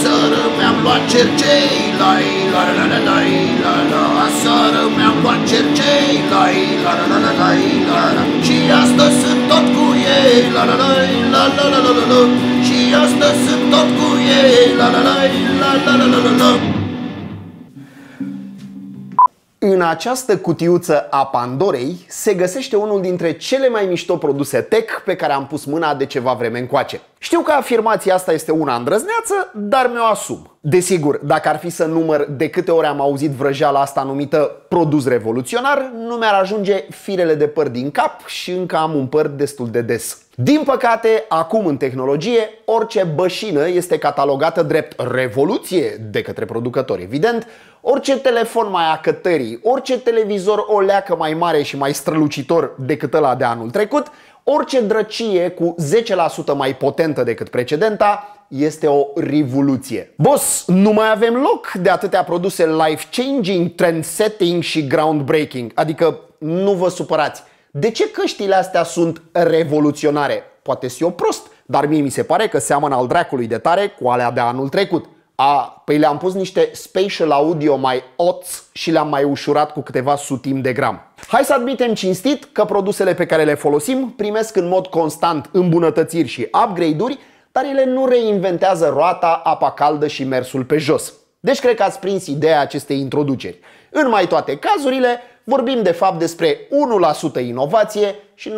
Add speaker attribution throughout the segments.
Speaker 1: Asară mi-am luat cercei Lai, la la la la la la Asară mi-am luat cercei Lai, la la la la la la la Și astăzi sunt tot cu ei La la la la la la la la la Și astăzi sunt tot cu ei la La la la la la la la la în această cutiuță a Pandorei se găsește unul dintre cele mai mișto produse tech pe care am pus mâna de ceva vreme încoace. Știu că afirmația asta este una îndrăzneață, dar mi-o asum. Desigur, dacă ar fi să număr de câte ori am auzit vrăjeala asta numită produs revoluționar, nu mi-ar ajunge firele de păr din cap și încă am un păr destul de des. Din păcate, acum în tehnologie, orice bășină este catalogată drept revoluție de către producători, evident, orice telefon mai acătării, orice televizor o leacă mai mare și mai strălucitor decât ăla de anul trecut, Orice drăcie cu 10% mai potentă decât precedenta este o revoluție. Boss, nu mai avem loc de atâtea produse life-changing, trend setting și groundbreaking. Adică nu vă supărați. De ce căștile astea sunt revoluționare? Poate și eu prost, dar mie mi se pare că seamănă al dracului de tare cu alea de anul trecut. A, păi le-am pus niște spatial audio mai oți și le-am mai ușurat cu câteva sutim de gram. Hai să admitem cinstit că produsele pe care le folosim primesc în mod constant îmbunătățiri și upgrade-uri, dar ele nu reinventează roata, apa caldă și mersul pe jos. Deci cred că ați prins ideea acestei introduceri. În mai toate cazurile, vorbim de fapt despre 1% inovație și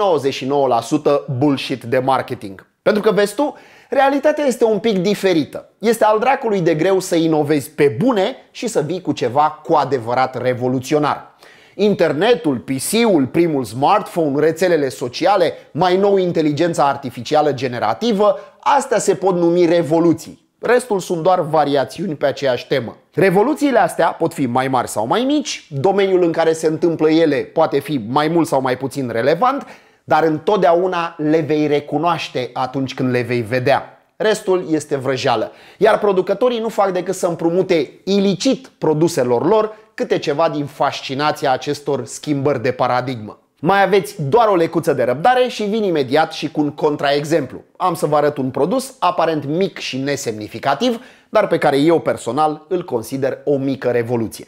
Speaker 1: 99% bullshit de marketing. Pentru că, vezi tu, realitatea este un pic diferită. Este al dracului de greu să inovezi pe bune și să vii cu ceva cu adevărat revoluționar. Internetul, PC-ul, primul smartphone, rețelele sociale, mai nou inteligența artificială generativă, astea se pot numi revoluții. Restul sunt doar variațiuni pe aceeași temă. Revoluțiile astea pot fi mai mari sau mai mici, domeniul în care se întâmplă ele poate fi mai mult sau mai puțin relevant, dar întotdeauna le vei recunoaște atunci când le vei vedea. Restul este vrăjeală. Iar producătorii nu fac decât să împrumute ilicit produselor lor câte ceva din fascinația acestor schimbări de paradigmă. Mai aveți doar o lecuță de răbdare și vin imediat și cu un contraexemplu. Am să vă arăt un produs aparent mic și nesemnificativ, dar pe care eu personal îl consider o mică revoluție.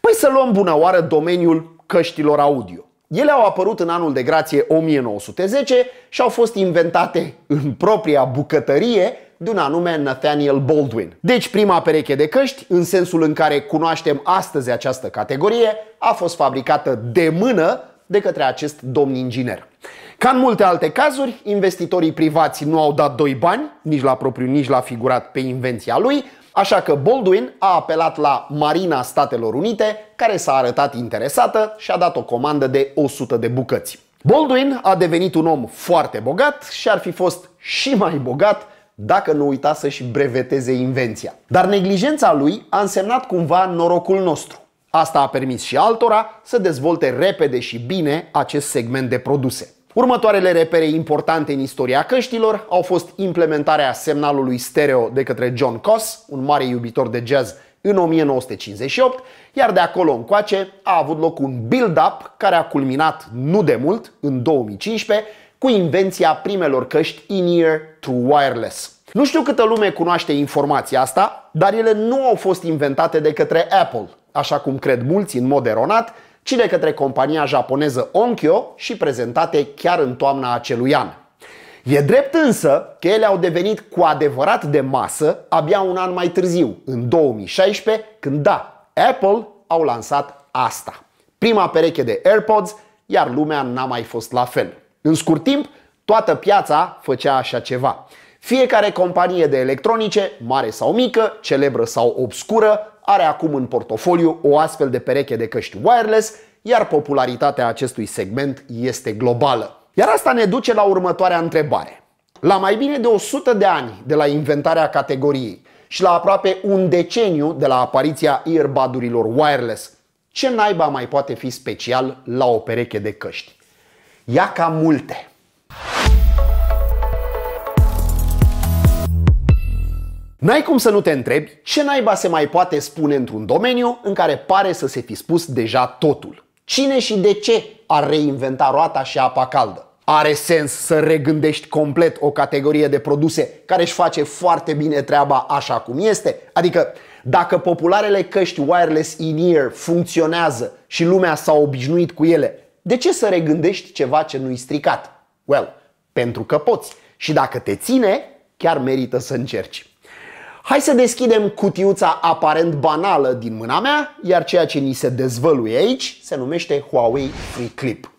Speaker 1: Păi să luăm bună oară domeniul căștilor audio. Ele au apărut în anul de grație 1910 și au fost inventate în propria bucătărie de un anume Nathaniel Baldwin. Deci prima pereche de căști, în sensul în care cunoaștem astăzi această categorie, a fost fabricată de mână de către acest domn inginer. Ca în multe alte cazuri, investitorii privați nu au dat doi bani, nici la propriu, nici la figurat, pe invenția lui, Așa că Baldwin a apelat la Marina Statelor Unite, care s-a arătat interesată și a dat o comandă de 100 de bucăți. Baldwin a devenit un om foarte bogat și ar fi fost și mai bogat dacă nu uita să-și breveteze invenția. Dar neglijența lui a însemnat cumva norocul nostru. Asta a permis și altora să dezvolte repede și bine acest segment de produse. Următoarele repere importante în istoria căștilor au fost implementarea semnalului stereo de către John Coss, un mare iubitor de jazz în 1958, iar de acolo încoace a avut loc un build-up care a culminat nu de mult, în 2015, cu invenția primelor căști in-ear to wireless. Nu știu câtă lume cunoaște informația asta, dar ele nu au fost inventate de către Apple, așa cum cred mulți în mod eronat, ci de către compania japoneză Onkyo și prezentate chiar în toamna acelui an. E drept însă că ele au devenit cu adevărat de masă abia un an mai târziu, în 2016, când da, Apple au lansat asta. Prima pereche de AirPods, iar lumea n-a mai fost la fel. În scurt timp, toată piața făcea așa ceva. Fiecare companie de electronice, mare sau mică, celebră sau obscură, are acum în portofoliu o astfel de pereche de căști wireless, iar popularitatea acestui segment este globală. Iar asta ne duce la următoarea întrebare. La mai bine de 100 de ani de la inventarea categoriei și la aproape un deceniu de la apariția earbudurilor wireless, ce naiba mai poate fi special la o pereche de căști? ia ca multe. N-ai cum să nu te întrebi ce naiba se mai poate spune într-un domeniu în care pare să se fi spus deja totul. Cine și de ce ar reinventa roata și apa caldă? Are sens să regândești complet o categorie de produse care își face foarte bine treaba așa cum este? Adică dacă popularele căști wireless in-ear funcționează și lumea s-a obișnuit cu ele, de ce să regândești ceva ce nu-i stricat? Well, pentru că poți. Și dacă te ține, chiar merită să încerci. Hai să deschidem cutiuța aparent banală din mâna mea, iar ceea ce ni se dezvăluie aici se numește Huawei Free Clip.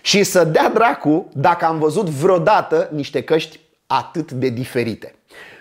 Speaker 1: Și să dea dracu dacă am văzut vreodată niște căști atât de diferite.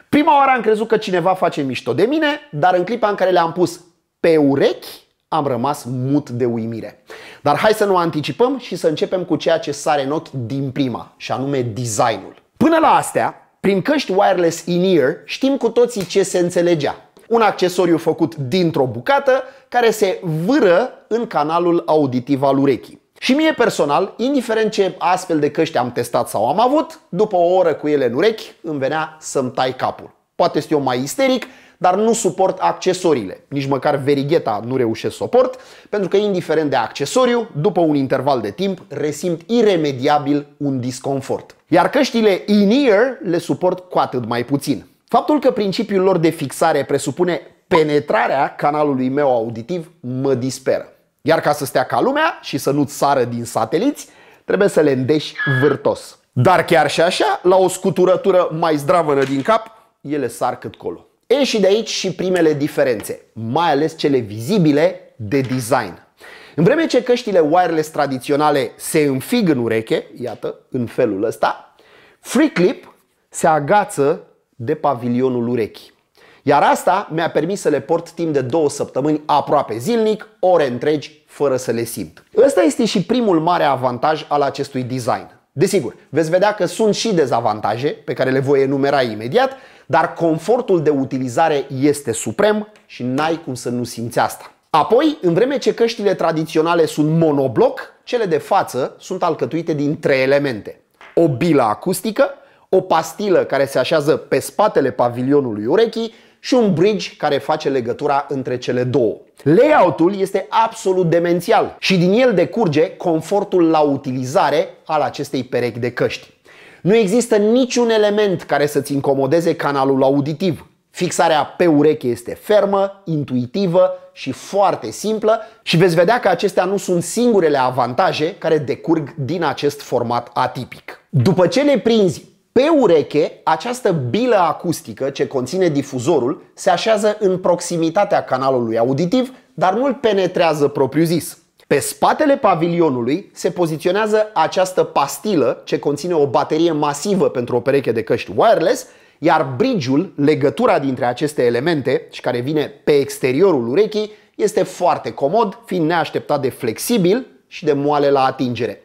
Speaker 1: Prima oară am crezut că cineva face mișto de mine, dar în clipa în care le-am pus pe urechi, am rămas mut de uimire. Dar hai să nu anticipăm și să începem cu ceea ce sare în ochi din prima, și anume designul. Până la astea, prin căști wireless in-ear știm cu toții ce se înțelegea. Un accesoriu făcut dintr-o bucată care se vâră în canalul auditiv al urechii. Și mie personal, indiferent ce astfel de căști am testat sau am avut, după o oră cu ele în urechi, îmi venea să-mi tai capul. Poate sunt eu mai isteric, dar nu suport accesoriile. Nici măcar verigheta nu reușesc să o port, pentru că indiferent de accesoriu, după un interval de timp, resimt iremediabil un disconfort. Iar căștile in-ear le suport cu atât mai puțin. Faptul că principiul lor de fixare presupune penetrarea canalului meu auditiv mă disperă. Iar ca să stea ca lumea și să nu-ți sară din sateliți, trebuie să le îndeși vârtos. Dar chiar și așa, la o scuturătură mai zdravănă din cap, ele sar cât colo și de aici și primele diferențe, mai ales cele vizibile de design. În vreme ce căștile wireless tradiționale se înfig în ureche, iată, în felul ăsta, Free Clip se agață de pavilionul urechii. Iar asta mi-a permis să le port timp de două săptămâni aproape zilnic, ore întregi, fără să le simt. Ăsta este și primul mare avantaj al acestui design. Desigur, veți vedea că sunt și dezavantaje pe care le voi enumera imediat, dar confortul de utilizare este suprem și n-ai cum să nu simți asta. Apoi, în vreme ce căștile tradiționale sunt monobloc, cele de față sunt alcătuite din trei elemente. O bilă acustică, o pastilă care se așează pe spatele pavilionului urechii și un bridge care face legătura între cele două. Layout-ul este absolut demențial și din el decurge confortul la utilizare al acestei perechi de căști. Nu există niciun element care să-ți incomodeze canalul auditiv. Fixarea pe ureche este fermă, intuitivă și foarte simplă și veți vedea că acestea nu sunt singurele avantaje care decurg din acest format atipic. După ce le prinzi pe ureche, această bilă acustică ce conține difuzorul se așează în proximitatea canalului auditiv, dar nu îl penetrează propriu-zis. Pe spatele pavilionului se poziționează această pastilă ce conține o baterie masivă pentru o pereche de căști wireless, iar bridge-ul, legătura dintre aceste elemente și care vine pe exteriorul urechii, este foarte comod, fiind neașteptat de flexibil și de moale la atingere.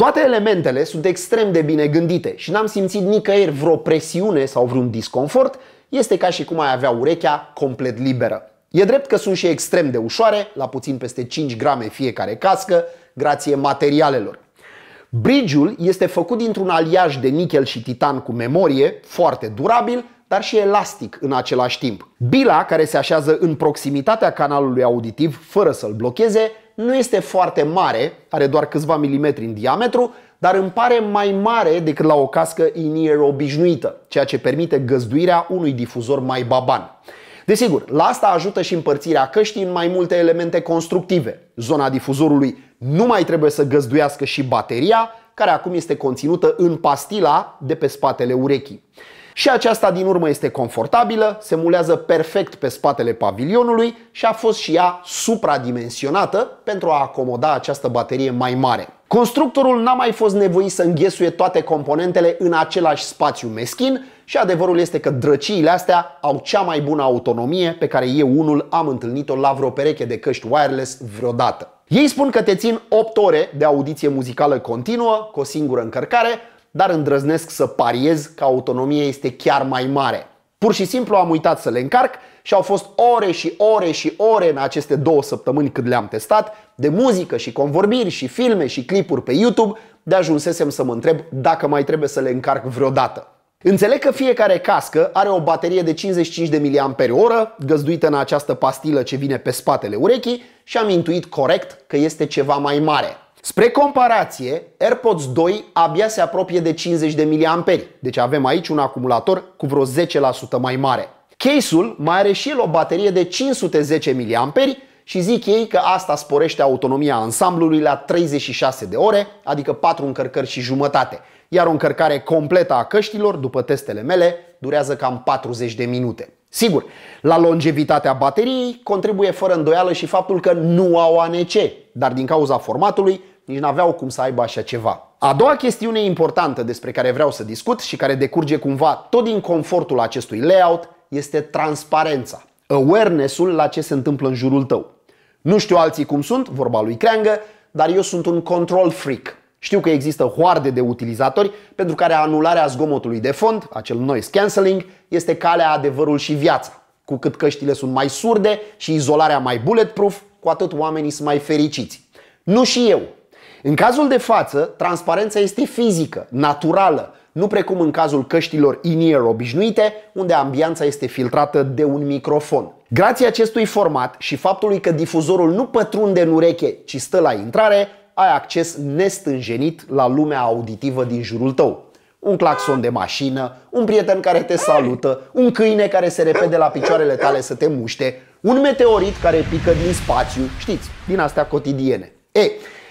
Speaker 1: Toate elementele sunt extrem de bine gândite și n-am simțit nicăieri vreo presiune sau vreun disconfort, este ca și cum ai avea urechea complet liberă. E drept că sunt și extrem de ușoare, la puțin peste 5 grame fiecare cască, grație materialelor. Bridge-ul este făcut dintr-un aliaj de nichel și titan cu memorie, foarte durabil, dar și elastic în același timp. Bila, care se așează în proximitatea canalului auditiv fără să-l blocheze, nu este foarte mare, are doar câțiva milimetri în diametru, dar îmi pare mai mare decât la o cască in-ear obișnuită, ceea ce permite găzduirea unui difuzor mai baban. Desigur, la asta ajută și împărțirea căștii în mai multe elemente constructive. Zona difuzorului nu mai trebuie să găzduiască și bateria, care acum este conținută în pastila de pe spatele urechii. Și aceasta din urmă este confortabilă, se mulează perfect pe spatele pavilionului și a fost și ea supradimensionată pentru a acomoda această baterie mai mare. Constructorul n-a mai fost nevoit să înghesuie toate componentele în același spațiu meschin și adevărul este că drăciile astea au cea mai bună autonomie pe care eu unul am întâlnit-o la vreo pereche de căști wireless vreodată. Ei spun că te țin 8 ore de audiție muzicală continuă, cu o singură încărcare, dar îndrăznesc să pariez că autonomia este chiar mai mare. Pur și simplu am uitat să le încarc și au fost ore și ore și ore în aceste două săptămâni cât le-am testat, de muzică și convorbiri și filme și clipuri pe YouTube, de ajunsesem să mă întreb dacă mai trebuie să le încarc vreodată. Înțeleg că fiecare cască are o baterie de 55 de mAh, găzduită în această pastilă ce vine pe spatele urechii și am intuit corect că este ceva mai mare. Spre comparație, AirPods 2 abia se apropie de 50 de miliamperi, deci avem aici un acumulator cu vreo 10% mai mare. Case-ul mai are și el o baterie de 510 mAh și zic ei că asta sporește autonomia ansamblului la 36 de ore, adică 4 încărcări și jumătate, iar o încărcare completă a căștilor, după testele mele, durează cam 40 de minute. Sigur, la longevitatea bateriei contribuie fără îndoială și faptul că nu au ANC, dar din cauza formatului nici n-aveau cum să aibă așa ceva. A doua chestiune importantă despre care vreau să discut și care decurge cumva tot din confortul acestui layout este transparența, awareness-ul la ce se întâmplă în jurul tău. Nu știu alții cum sunt, vorba lui Creangă, dar eu sunt un control freak. Știu că există hoarde de utilizatori pentru care anularea zgomotului de fond, acel noise cancelling, este calea adevărul și viața. Cu cât căștile sunt mai surde și izolarea mai bulletproof, cu atât oamenii sunt mai fericiți. Nu și eu, în cazul de față, transparența este fizică, naturală, nu precum în cazul căștilor in-ear obișnuite, unde ambianța este filtrată de un microfon. Grație acestui format și faptului că difuzorul nu pătrunde în ureche, ci stă la intrare, ai acces nestânjenit la lumea auditivă din jurul tău. Un claxon de mașină, un prieten care te salută, un câine care se repede la picioarele tale să te muște, un meteorit care pică din spațiu, știți, din astea cotidiene. E,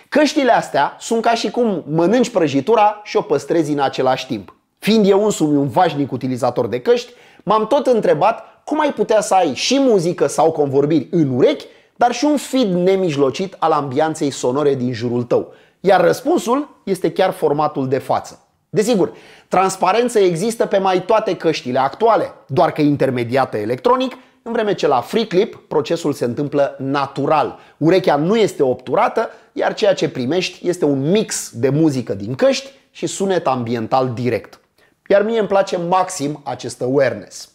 Speaker 1: Căștile astea sunt ca și cum mănânci prăjitura și o păstrezi în același timp. Fiind eu însumi un vașnic utilizator de căști, m-am tot întrebat cum ai putea să ai și muzică sau convorbiri în urechi, dar și un feed nemijlocit al ambianței sonore din jurul tău. Iar răspunsul este chiar formatul de față. Desigur, transparență există pe mai toate căștile actuale, doar că intermediată electronic în vreme ce la free clip procesul se întâmplă natural. Urechea nu este obturată, iar ceea ce primești este un mix de muzică din căști și sunet ambiental direct. Iar mie îmi place maxim acest awareness.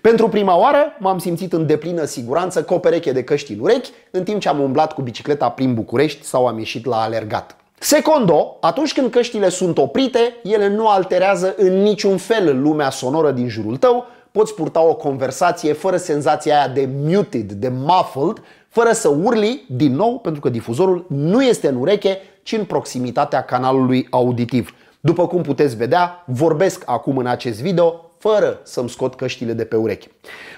Speaker 1: Pentru prima oară m-am simțit în deplină siguranță cu o pereche de căști în urechi în timp ce am umblat cu bicicleta prin București sau am ieșit la alergat. Secondo, atunci când căștile sunt oprite, ele nu alterează în niciun fel lumea sonoră din jurul tău, poți purta o conversație fără senzația aia de muted, de muffled, fără să urli din nou, pentru că difuzorul nu este în ureche, ci în proximitatea canalului auditiv. După cum puteți vedea, vorbesc acum în acest video fără să-mi scot căștile de pe urechi.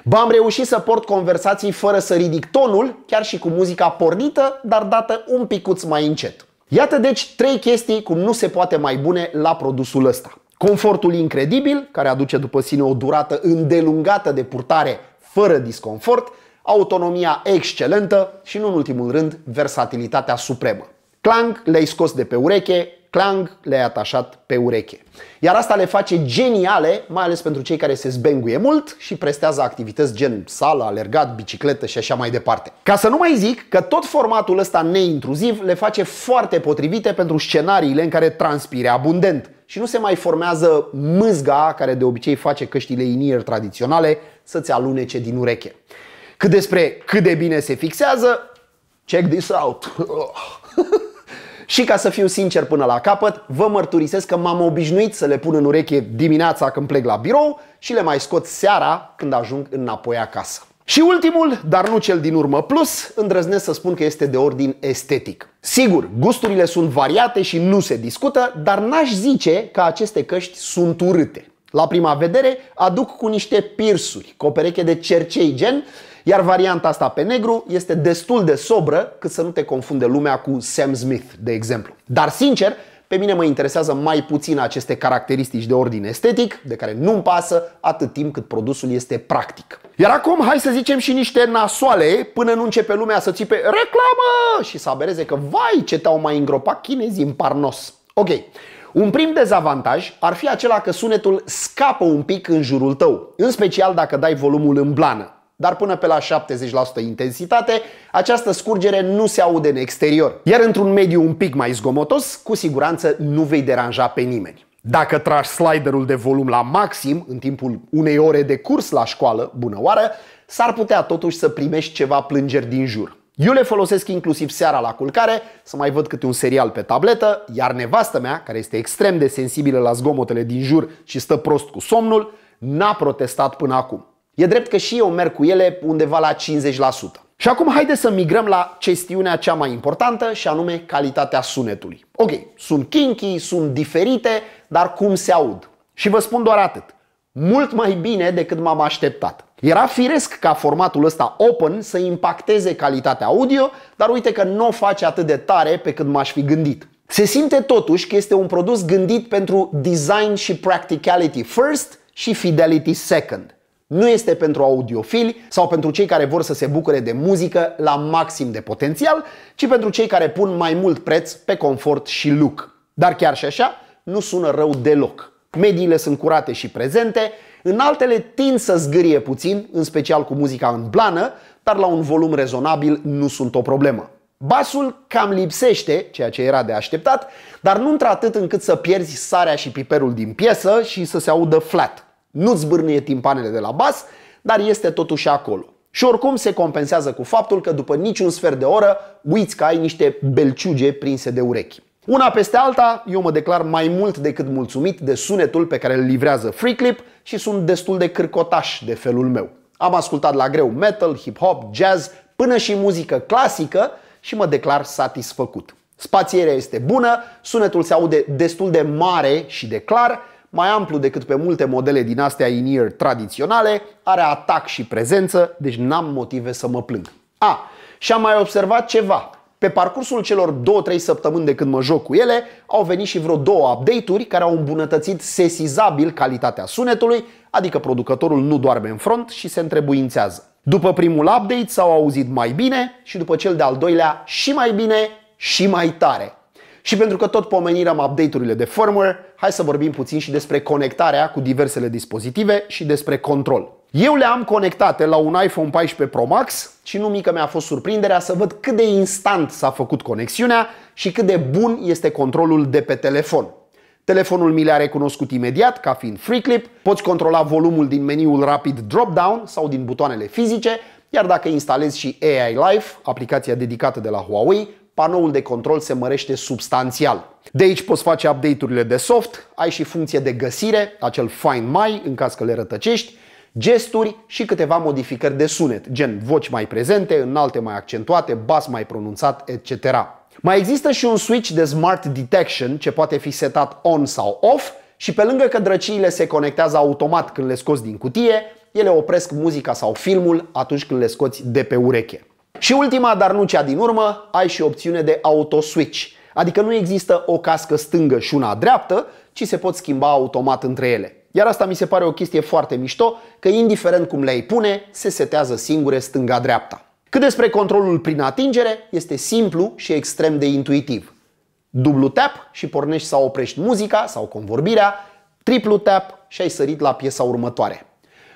Speaker 1: Ba, am reușit să port conversații fără să ridic tonul, chiar și cu muzica pornită, dar dată un picuț mai încet. Iată deci trei chestii cum nu se poate mai bune la produsul ăsta. Confortul incredibil, care aduce după sine o durată îndelungată de purtare fără disconfort, autonomia excelentă și, nu în ultimul rând, versatilitatea supremă. Clang le-ai scos de pe ureche, clang le-ai atașat pe ureche. Iar asta le face geniale, mai ales pentru cei care se zbenguie mult și prestează activități gen sală, alergat, bicicletă și așa mai departe. Ca să nu mai zic că tot formatul ăsta neintruziv le face foarte potrivite pentru scenariile în care transpire abundent, și nu se mai formează mâzga care de obicei face căștile inier tradiționale să-ți alunece din ureche. Cât despre cât de bine se fixează, check this out! și ca să fiu sincer până la capăt, vă mărturisesc că m-am obișnuit să le pun în ureche dimineața când plec la birou și le mai scot seara când ajung înapoi acasă. Și ultimul, dar nu cel din urmă plus, îndrăznesc să spun că este de ordin estetic. Sigur, gusturile sunt variate și nu se discută, dar n-aș zice că aceste căști sunt urâte. La prima vedere aduc cu niște pirsuri, cu o pereche de cercei gen, iar varianta asta pe negru este destul de sobră cât să nu te confunde lumea cu Sam Smith, de exemplu. Dar sincer, pe mine mă interesează mai puțin aceste caracteristici de ordin estetic, de care nu-mi pasă atât timp cât produsul este practic. Iar acum hai să zicem și niște nasoale până nu începe lumea să țipe reclamă și să abereze că vai ce te-au mai îngropat chinezii în parnos. Ok, un prim dezavantaj ar fi acela că sunetul scapă un pic în jurul tău, în special dacă dai volumul în blană dar până pe la 70% intensitate, această scurgere nu se aude în exterior. Iar într-un mediu un pic mai zgomotos, cu siguranță nu vei deranja pe nimeni. Dacă tragi sliderul de volum la maxim în timpul unei ore de curs la școală, bună oară, s-ar putea totuși să primești ceva plângeri din jur. Eu le folosesc inclusiv seara la culcare, să mai văd câte un serial pe tabletă, iar nevastă mea, care este extrem de sensibilă la zgomotele din jur și stă prost cu somnul, n-a protestat până acum. E drept că și eu merg cu ele undeva la 50%. Și acum haideți să migrăm la chestiunea cea mai importantă și anume calitatea sunetului. Ok, sunt kinky, sunt diferite, dar cum se aud? Și vă spun doar atât. Mult mai bine decât m-am așteptat. Era firesc ca formatul ăsta open să impacteze calitatea audio, dar uite că nu o face atât de tare pe cât m-aș fi gândit. Se simte totuși că este un produs gândit pentru design și practicality first și fidelity second. Nu este pentru audiofili sau pentru cei care vor să se bucure de muzică la maxim de potențial, ci pentru cei care pun mai mult preț pe confort și look. Dar chiar și așa, nu sună rău deloc. Mediile sunt curate și prezente, în altele tind să zgârie puțin, în special cu muzica în blană, dar la un volum rezonabil nu sunt o problemă. Basul cam lipsește, ceea ce era de așteptat, dar nu într-atât încât să pierzi sarea și piperul din piesă și să se audă flat. Nu-ți zbârnie timpanele de la bas, dar este totuși acolo. Și oricum se compensează cu faptul că după niciun sfert de oră uiți că ai niște belciuge prinse de urechi. Una peste alta, eu mă declar mai mult decât mulțumit de sunetul pe care îl livrează FreeClip și sunt destul de cârcotaș de felul meu. Am ascultat la greu metal, hip-hop, jazz, până și muzică clasică și mă declar satisfăcut. Spațierea este bună, sunetul se aude destul de mare și de clar mai amplu decât pe multe modele din astea in-ear tradiționale, are atac și prezență, deci n-am motive să mă plâng. A, și am mai observat ceva. Pe parcursul celor 2-3 săptămâni de când mă joc cu ele, au venit și vreo două update-uri care au îmbunătățit sesizabil calitatea sunetului, adică producătorul nu doarme în front și se întrebuințează. După primul update s-au auzit mai bine și după cel de-al doilea și mai bine și mai tare. Și pentru că tot pomeniram update-urile de firmware, hai să vorbim puțin și despre conectarea cu diversele dispozitive și despre control. Eu le-am conectate la un iPhone 14 Pro Max și nu mică mi-a fost surprinderea să văd cât de instant s-a făcut conexiunea și cât de bun este controlul de pe telefon. Telefonul mi le-a recunoscut imediat ca fiind free clip, poți controla volumul din meniul rapid drop-down sau din butoanele fizice, iar dacă instalezi și AI Life, aplicația dedicată de la Huawei, panoul de control se mărește substanțial. De aici poți face update-urile de soft, ai și funcție de găsire, acel Find My în caz că le rătăcești, gesturi și câteva modificări de sunet, gen voci mai prezente, înalte mai accentuate, bas mai pronunțat, etc. Mai există și un switch de Smart Detection ce poate fi setat on sau off și pe lângă că drăciile se conectează automat când le scoți din cutie, ele opresc muzica sau filmul atunci când le scoți de pe ureche. Și ultima, dar nu cea din urmă, ai și opțiune de auto-switch. Adică nu există o cască stângă și una dreaptă, ci se pot schimba automat între ele. Iar asta mi se pare o chestie foarte mișto, că indiferent cum le-ai pune, se setează singure stânga-dreapta. Cât despre controlul prin atingere, este simplu și extrem de intuitiv. Dublu tap și pornești sau oprești muzica sau convorbirea, triplu tap și ai sărit la piesa următoare.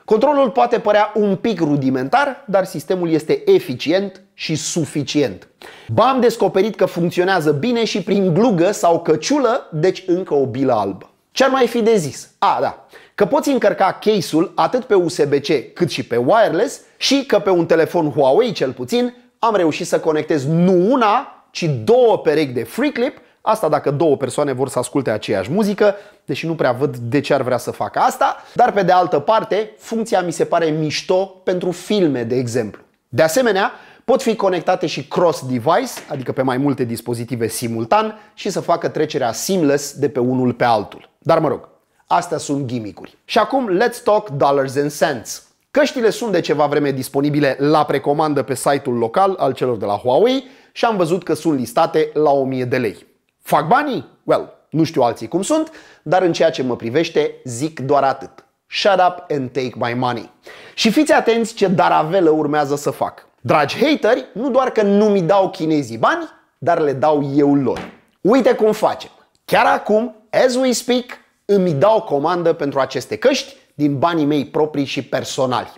Speaker 1: Controlul poate părea un pic rudimentar, dar sistemul este eficient și suficient. Ba am descoperit că funcționează bine și prin glugă sau căciulă, deci încă o bilă albă. Ce-ar mai fi de zis? A, da, că poți încărca case-ul atât pe USB-C cât și pe wireless și că pe un telefon Huawei cel puțin am reușit să conectez nu una, ci două perechi de free clip Asta dacă două persoane vor să asculte aceeași muzică, deși nu prea văd de ce ar vrea să facă asta, dar pe de altă parte, funcția mi se pare mișto pentru filme, de exemplu. De asemenea, pot fi conectate și cross-device, adică pe mai multe dispozitive simultan și să facă trecerea seamless de pe unul pe altul. Dar mă rog, astea sunt gimicuri. Și acum let's talk dollars and cents. Căștile sunt de ceva vreme disponibile la precomandă pe site-ul local al celor de la Huawei și am văzut că sunt listate la 1000 de lei. Fac banii? Well, nu știu alții cum sunt, dar în ceea ce mă privește zic doar atât. Shut up and take my money. Și fiți atenți ce daravelă urmează să fac. Dragi hateri, nu doar că nu mi dau chinezii bani, dar le dau eu lor. Uite cum facem. Chiar acum, as we speak, îmi dau comandă pentru aceste căști din banii mei proprii și personali.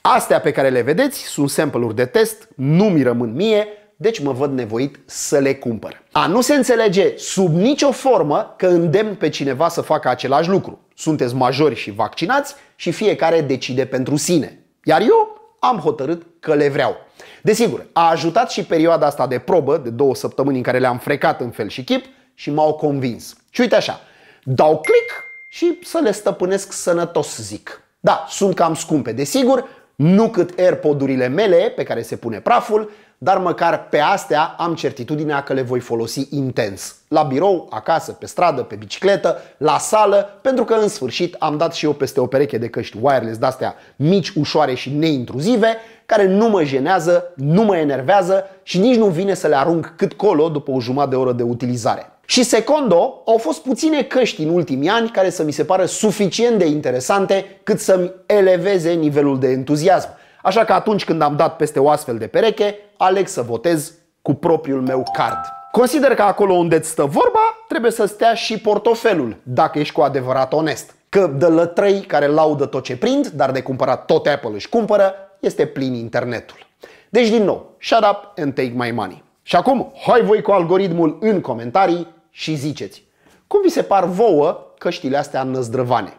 Speaker 1: Astea pe care le vedeți sunt sample-uri de test, nu mi rămân mie, deci mă văd nevoit să le cumpăr. A nu se înțelege sub nicio formă că îndemn pe cineva să facă același lucru. Sunteți majori și vaccinați și fiecare decide pentru sine. Iar eu am hotărât că le vreau. Desigur, a ajutat și perioada asta de probă, de două săptămâni în care le-am frecat în fel și chip și m-au convins. Și uite așa, dau click și să le stăpânesc sănătos, zic. Da, sunt cam scumpe, desigur, nu cât AirPodurile mele pe care se pune praful dar măcar pe astea am certitudinea că le voi folosi intens. La birou, acasă, pe stradă, pe bicicletă, la sală, pentru că în sfârșit am dat și eu peste o pereche de căști wireless de-astea mici, ușoare și neintruzive, care nu mă jenează, nu mă enervează și nici nu vine să le arunc cât colo după o jumătate de oră de utilizare. Și secondo, au fost puține căști în ultimii ani care să mi se pară suficient de interesante cât să-mi eleveze nivelul de entuziasm. Așa că atunci când am dat peste o astfel de pereche, aleg să votez cu propriul meu card. Consider că acolo unde îți stă vorba, trebuie să stea și portofelul, dacă ești cu adevărat onest. Că de lătrăi care laudă tot ce prind, dar de cumpărat tot Apple își cumpără, este plin internetul. Deci din nou, shut up and take my money. Și acum, hai voi cu algoritmul în comentarii și ziceți. Cum vi se par vouă căștile astea năzdrăvane.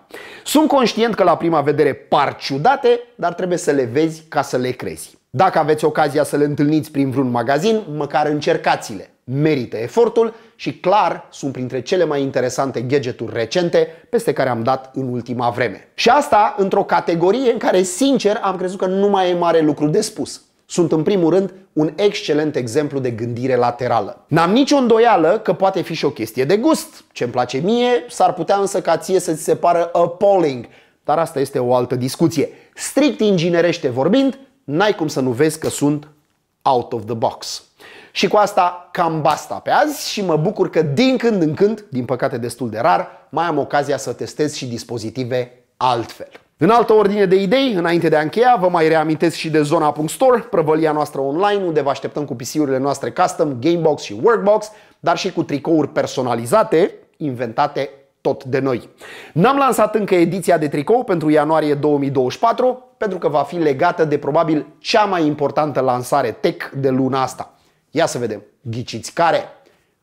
Speaker 1: Sunt conștient că la prima vedere par ciudate, dar trebuie să le vezi ca să le crezi. Dacă aveți ocazia să le întâlniți prin vreun magazin, măcar încercați-le. Merită efortul și clar sunt printre cele mai interesante gadgeturi recente peste care am dat în ultima vreme. Și asta într-o categorie în care sincer am crezut că nu mai e mare lucru de spus sunt în primul rând un excelent exemplu de gândire laterală. N-am nicio îndoială că poate fi și o chestie de gust. ce îmi place mie, s-ar putea însă ca ție să-ți se pară appalling. Dar asta este o altă discuție. Strict inginerește vorbind, n-ai cum să nu vezi că sunt out of the box. Și cu asta cam basta pe azi și mă bucur că din când în când, din păcate destul de rar, mai am ocazia să testez și dispozitive altfel. În altă ordine de idei, înainte de a încheia, vă mai reamintesc și de zona.store, prăvălia noastră online, unde vă așteptăm cu PC-urile noastre custom, Gamebox și Workbox, dar și cu tricouri personalizate, inventate tot de noi. N-am lansat încă ediția de tricou pentru ianuarie 2024, pentru că va fi legată de probabil cea mai importantă lansare tech de luna asta. Ia să vedem, ghiciți care?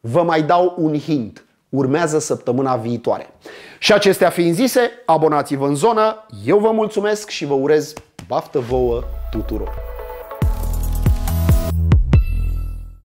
Speaker 1: Vă mai dau un hint urmează săptămâna viitoare. Și acestea fiind zise, abonați-vă în zonă, eu vă mulțumesc și vă urez baftă vouă tuturor!